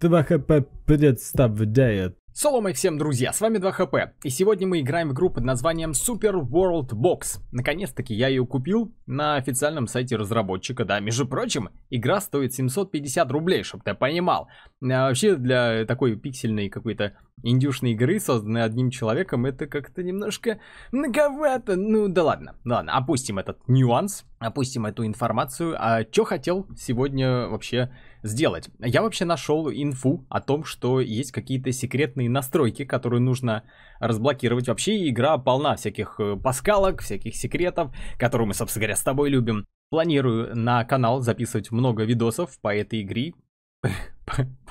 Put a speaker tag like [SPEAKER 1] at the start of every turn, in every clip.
[SPEAKER 1] 2ХП представляет. Солом всем, друзья, с вами 2ХП, и сегодня мы играем в игру под названием Super World Box. Наконец-таки я ее купил на официальном сайте разработчика, да, между прочим, игра стоит 750 рублей, чтобы ты понимал. А вообще, для такой пиксельной какой-то индюшной игры, созданной одним человеком, это как-то немножко многовато. Ну да ладно, ладно, опустим этот нюанс, опустим эту информацию. А что хотел сегодня вообще сделать. Я вообще нашел инфу о том, что есть какие-то секретные настройки, которые нужно разблокировать. Вообще игра полна всяких э, паскалок, всяких секретов, которые мы, собственно говоря, с тобой любим. Планирую на канал записывать много видосов по этой игре.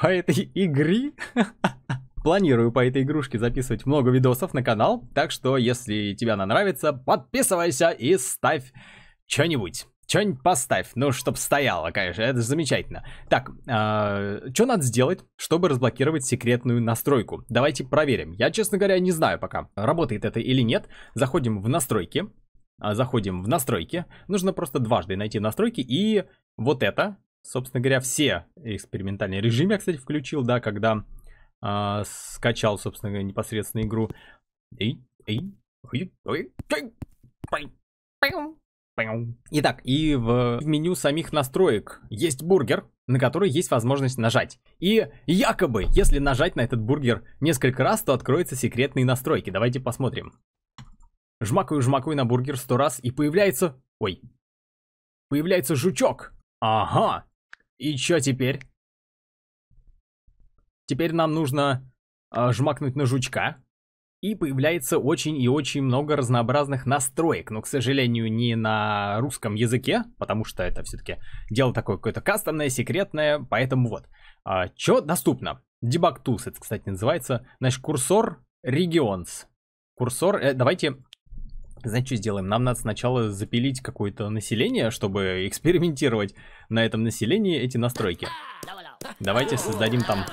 [SPEAKER 1] По этой игре? Планирую по этой игрушке записывать много видосов на канал, так что если тебе она нравится, подписывайся и ставь что-нибудь. Что-нибудь поставь, ну, чтобы стояло, конечно, это же замечательно. Так, э, а, что надо сделать, чтобы разблокировать секретную настройку? Давайте проверим. Я, честно говоря, не знаю пока, работает это или нет. Заходим в настройки, а, заходим в настройки. Нужно просто дважды найти настройки и вот это, собственно говоря, все экспериментальные режимы я, кстати, включил, да, когда э, скачал, собственно говоря, непосредственно игру. И, и, и, и, и, и, и, и. Итак, и в, в меню самих настроек есть бургер, на который есть возможность нажать. И якобы, если нажать на этот бургер несколько раз, то откроются секретные настройки. Давайте посмотрим. Жмакаю, жмакаю на бургер сто раз и появляется... Ой. Появляется жучок. Ага. И чё теперь? Теперь нам нужно э, жмакнуть на жучка и появляется очень и очень много разнообразных настроек, но, к сожалению, не на русском языке, потому что это все-таки дело такое какое-то кастомное, секретное, поэтому вот. А, Что доступно? Debug Tools это, кстати, называется. Значит, курсор Regions. Курсор, э, давайте знаете, что сделаем? Нам надо сначала запилить какое-то население, чтобы экспериментировать на этом населении эти настройки. Давайте создадим там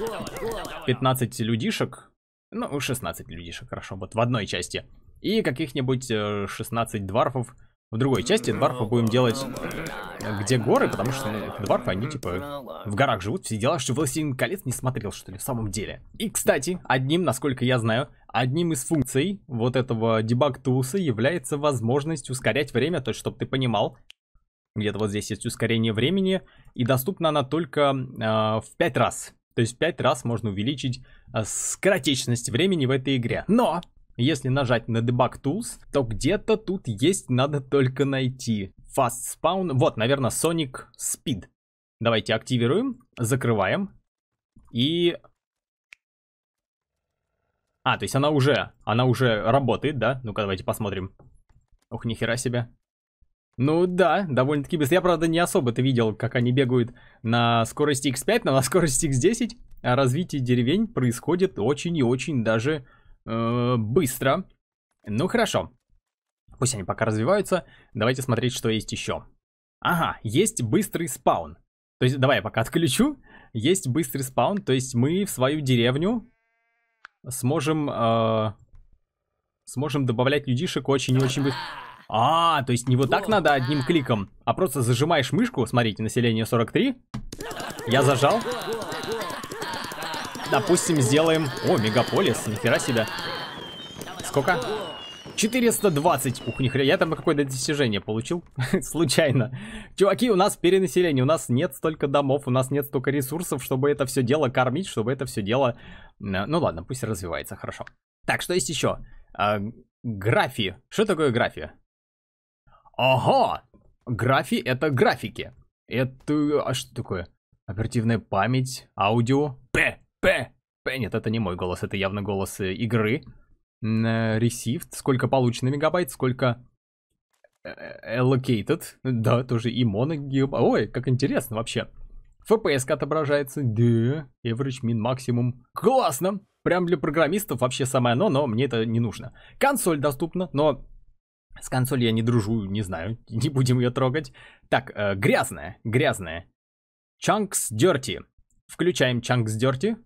[SPEAKER 1] 15 людишек, ну, 16 людишек, хорошо, вот в одной части. И каких-нибудь 16 э, дворфов в другой части. Ну, Дварфа будем ну, делать ну, где горы, потому что дварфы, они типа в горах живут, все дела, что «Властелин колец» не смотрел, что ли, в самом деле. И, кстати, одним, насколько я знаю, одним из функций вот этого дебаг-туса является возможность ускорять время, то есть, чтобы ты понимал, где-то вот здесь есть ускорение времени, и доступна она только э, в 5 раз. То есть 5 раз можно увеличить э, скоротечность времени в этой игре. Но если нажать на Debug Tools, то где-то тут есть, надо только найти. Fast Spawn, вот, наверное, Sonic Speed. Давайте активируем, закрываем. И... А, то есть она уже, она уже работает, да? Ну-ка, давайте посмотрим. Ох нихера себе. Ну да, довольно-таки быстро. Я, правда, не особо-то видел, как они бегают на скорости X5, но на скорости X10 а развитие деревень происходит очень и очень даже э, быстро. Ну хорошо. Пусть они пока развиваются. Давайте смотреть, что есть еще. Ага, есть быстрый спаун. То есть, давай я пока отключу. Есть быстрый спаун, то есть мы в свою деревню сможем... Э, сможем добавлять людишек очень и очень быстро. А, то есть не вот так надо одним кликом, а просто зажимаешь мышку, смотрите, население 43. Я зажал. Допустим, сделаем... О, мегаполис, нихера себе. Сколько? 420. Ух, нихрена, я там какое-то достижение получил. Случайно. Чуваки, у нас перенаселение, у нас нет столько домов, у нас нет столько ресурсов, чтобы это все дело кормить, чтобы это все дело... Э, ну ладно, пусть развивается, хорошо. Так, что есть еще? А, графи. Что такое графия? Ага! Графи — это графики. Это... А что такое? Оперативная память, аудио. П! П! П! Нет, это не мой голос, это явно голос э, игры. Received. Э, сколько получено мегабайт, сколько э, allocated. Да, тоже и моногиб. Ой, как интересно вообще. FPS отображается. Да, average, min, максимум. Классно! Прям для программистов вообще самое оно, но мне это не нужно. Консоль доступна, но с консолью я не дружу, не знаю, не будем ее трогать. Так, э, грязная, грязная. Chunks Dirty. Включаем Chunks Dirty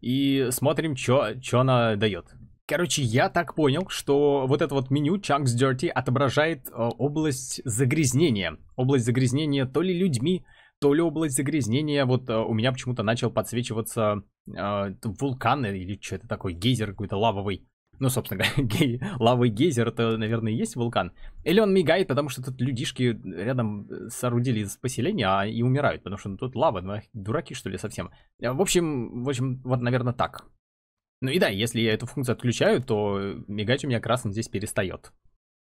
[SPEAKER 1] и смотрим, что она дает. Короче, я так понял, что вот это вот меню Chunks Dirty отображает э, область загрязнения. Область загрязнения то ли людьми, то ли область загрязнения. Вот э, у меня почему-то начал подсвечиваться э, вулкан или что это такое, гейзер какой-то лавовый ну, собственно говоря, гей, лавы гейзер, это, наверное, и есть вулкан. Или он мигает, потому что тут людишки рядом э, соорудили из поселения а, и умирают, потому что ну, тут лава, ну, дураки, что ли, совсем. Э, в общем, в общем, вот, наверное, так. Ну и да, если я эту функцию отключаю, то мигать у меня красным здесь перестает.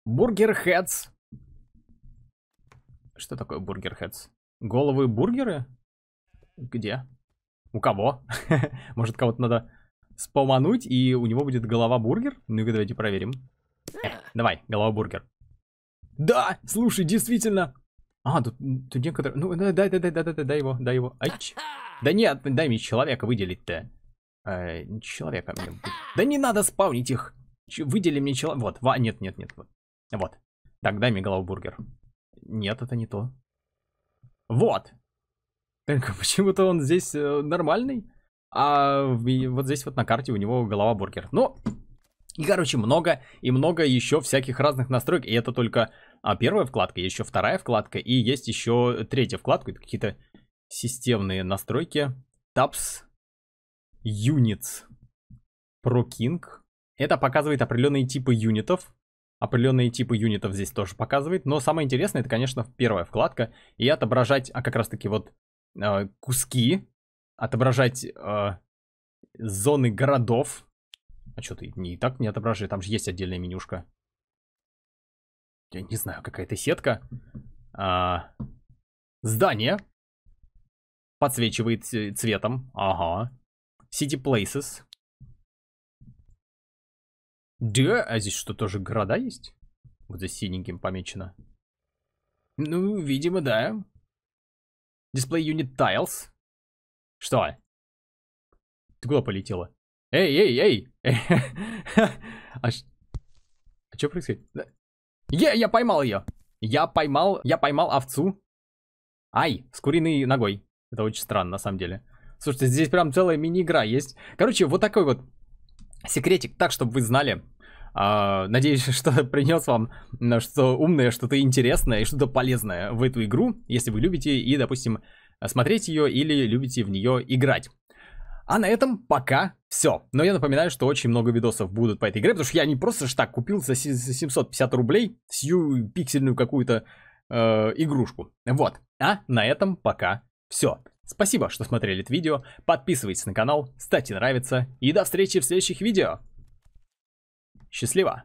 [SPEAKER 1] Бургер Хэтс. Что такое бургер Хэтс? Головы бургеры? Где? У кого? Может, кого-то надо спаумануть, и у него будет голова-бургер. Ну-ка, давайте проверим. Э, давай, голова-бургер. Да, слушай, действительно. А, тут, тут некоторые... Ну, дай, дай, дай, дай, дай, дай его, дай его. Ач. Да нет, дай мне человека выделить-то. Э, человека. Да не надо спавнить их. Ч выдели мне человека. Вот, ва... нет, нет, нет. Вот. вот. Так, дай мне голова бургер. Нет, это не то. Вот. Только почему-то он здесь э, нормальный а вот здесь вот на карте у него голова бургер. Ну, и, короче, много и много еще всяких разных настроек. И это только а, первая вкладка, еще вторая вкладка, и есть еще третья вкладка. Это какие-то системные настройки. Tabs, Units, pro king Это показывает определенные типы юнитов. Определенные типы юнитов здесь тоже показывает. Но самое интересное, это, конечно, первая вкладка. И отображать, а как раз таки вот э, куски отображать э, зоны городов. А что ты не и так не отображаешь? Там же есть отдельная менюшка. Я не знаю, какая-то сетка. А, здание. Подсвечивает цветом. Ага. City Places. Да, а здесь что, тоже города есть? Вот здесь синеньким помечено. Ну, видимо, да. Display Unit Tiles. Что? Ты куда полетела? Эй, эй, эй! А, а что происходит? Е, я поймал ее! Я поймал, я поймал овцу. Ай, с куриной ногой. Это очень странно, на самом деле. Слушайте, здесь прям целая мини-игра есть. Короче, вот такой вот секретик, так, чтобы вы знали. А, надеюсь, что принес вам что умное, что-то интересное и что-то полезное в эту игру, если вы любите и, допустим, смотреть ее или любите в нее играть. А на этом пока все. Но я напоминаю, что очень много видосов будут по этой игре, потому что я не просто ж так купил за 750 рублей сью пиксельную какую-то э, игрушку. Вот. А на этом пока все. Спасибо, что смотрели это видео. Подписывайтесь на канал, ставьте нравится и до встречи в следующих видео. Счастливо!